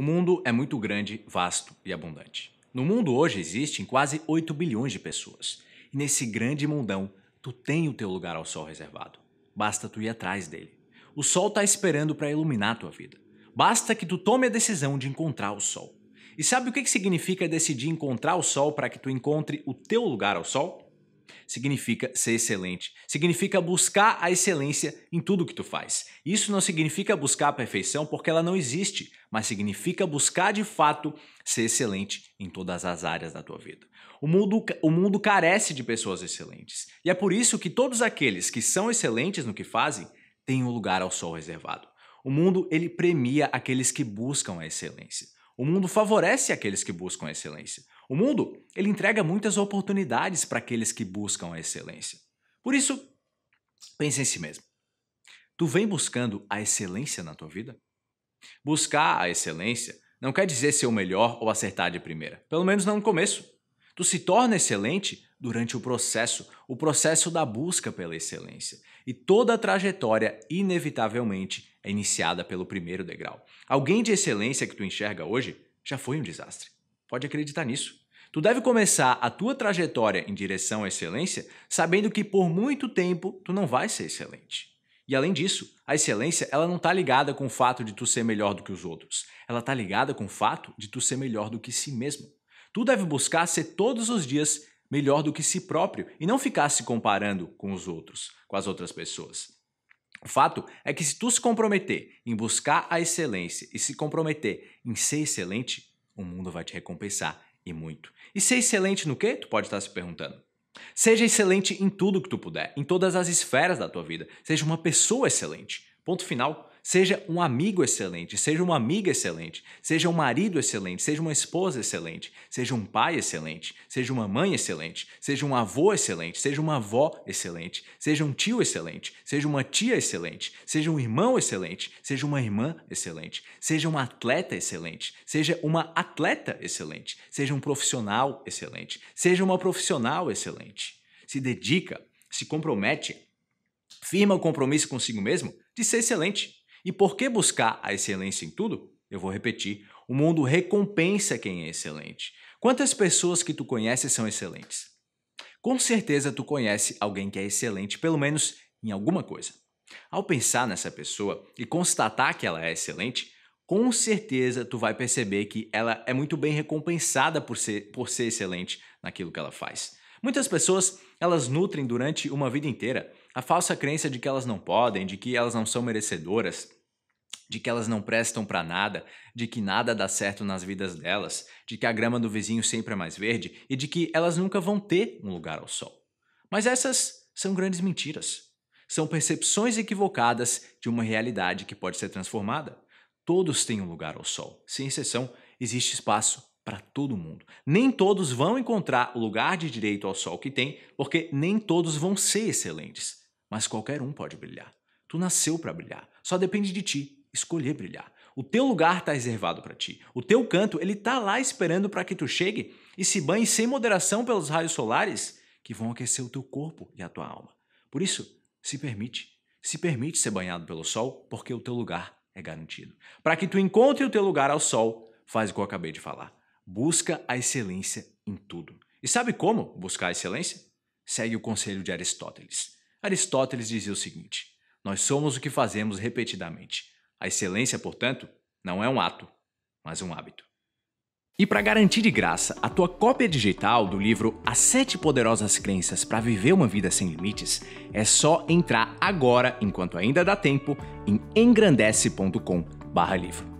O mundo é muito grande, vasto e abundante. No mundo hoje existem quase 8 bilhões de pessoas. E nesse grande mundão, tu tem o teu lugar ao sol reservado. Basta tu ir atrás dele. O sol está esperando para iluminar tua vida. Basta que tu tome a decisão de encontrar o sol. E sabe o que significa decidir encontrar o sol para que tu encontre o teu lugar ao sol? Significa ser excelente. Significa buscar a excelência em tudo que tu faz. Isso não significa buscar a perfeição porque ela não existe, mas significa buscar de fato ser excelente em todas as áreas da tua vida. O mundo, o mundo carece de pessoas excelentes. E é por isso que todos aqueles que são excelentes no que fazem têm um lugar ao sol reservado. O mundo ele premia aqueles que buscam a excelência. O mundo favorece aqueles que buscam a excelência. O mundo, ele entrega muitas oportunidades para aqueles que buscam a excelência. Por isso, pense em si mesmo. Tu vem buscando a excelência na tua vida? Buscar a excelência não quer dizer ser o melhor ou acertar de primeira, pelo menos não no começo. Tu se torna excelente durante o processo, o processo da busca pela excelência. E toda a trajetória, inevitavelmente, é iniciada pelo primeiro degrau. Alguém de excelência que tu enxerga hoje já foi um desastre. Pode acreditar nisso. Tu deve começar a tua trajetória em direção à excelência sabendo que por muito tempo tu não vai ser excelente. E além disso, a excelência ela não está ligada com o fato de tu ser melhor do que os outros. Ela está ligada com o fato de tu ser melhor do que si mesmo. Tu deve buscar ser todos os dias melhor do que si próprio e não ficar se comparando com os outros, com as outras pessoas. O fato é que se tu se comprometer em buscar a excelência e se comprometer em ser excelente, o mundo vai te recompensar e muito. E ser excelente no quê? Tu pode estar se perguntando. Seja excelente em tudo que tu puder, em todas as esferas da tua vida. Seja uma pessoa excelente. Ponto final. Seja um amigo excelente, seja uma amiga excelente, seja um marido excelente, seja uma esposa excelente, seja um pai excelente, seja uma mãe excelente, seja um avô excelente, seja uma avó excelente, seja um tio excelente, seja uma tia excelente, seja um irmão excelente, seja uma irmã excelente, seja um atleta excelente, seja uma atleta excelente, seja um profissional excelente, seja uma profissional excelente. Se dedica, se compromete, firma o compromisso consigo mesmo de ser excelente. E por que buscar a excelência em tudo? Eu vou repetir: o mundo recompensa quem é excelente. Quantas pessoas que tu conheces são excelentes? Com certeza tu conhece alguém que é excelente, pelo menos em alguma coisa. Ao pensar nessa pessoa e constatar que ela é excelente, com certeza tu vai perceber que ela é muito bem recompensada por ser, por ser excelente naquilo que ela faz. Muitas pessoas, elas nutrem durante uma vida inteira a falsa crença de que elas não podem, de que elas não são merecedoras, de que elas não prestam para nada, de que nada dá certo nas vidas delas, de que a grama do vizinho sempre é mais verde e de que elas nunca vão ter um lugar ao sol. Mas essas são grandes mentiras. São percepções equivocadas de uma realidade que pode ser transformada. Todos têm um lugar ao sol. Sem exceção, existe espaço para todo mundo. Nem todos vão encontrar o lugar de direito ao sol que tem, porque nem todos vão ser excelentes. Mas qualquer um pode brilhar. Tu nasceu para brilhar. Só depende de ti escolher brilhar. O teu lugar está reservado para ti. O teu canto, ele tá lá esperando para que tu chegue e se banhe sem moderação pelos raios solares que vão aquecer o teu corpo e a tua alma. Por isso, se permite. Se permite ser banhado pelo sol, porque o teu lugar é garantido. Para que tu encontre o teu lugar ao sol, faz o que eu acabei de falar. Busca a excelência em tudo. E sabe como buscar a excelência? Segue o conselho de Aristóteles. Aristóteles dizia o seguinte: Nós somos o que fazemos repetidamente. A excelência, portanto, não é um ato, mas um hábito. E para garantir de graça a tua cópia digital do livro As Sete Poderosas Crenças para Viver uma Vida Sem Limites, é só entrar agora, enquanto ainda dá tempo, em engrandece.com/livro.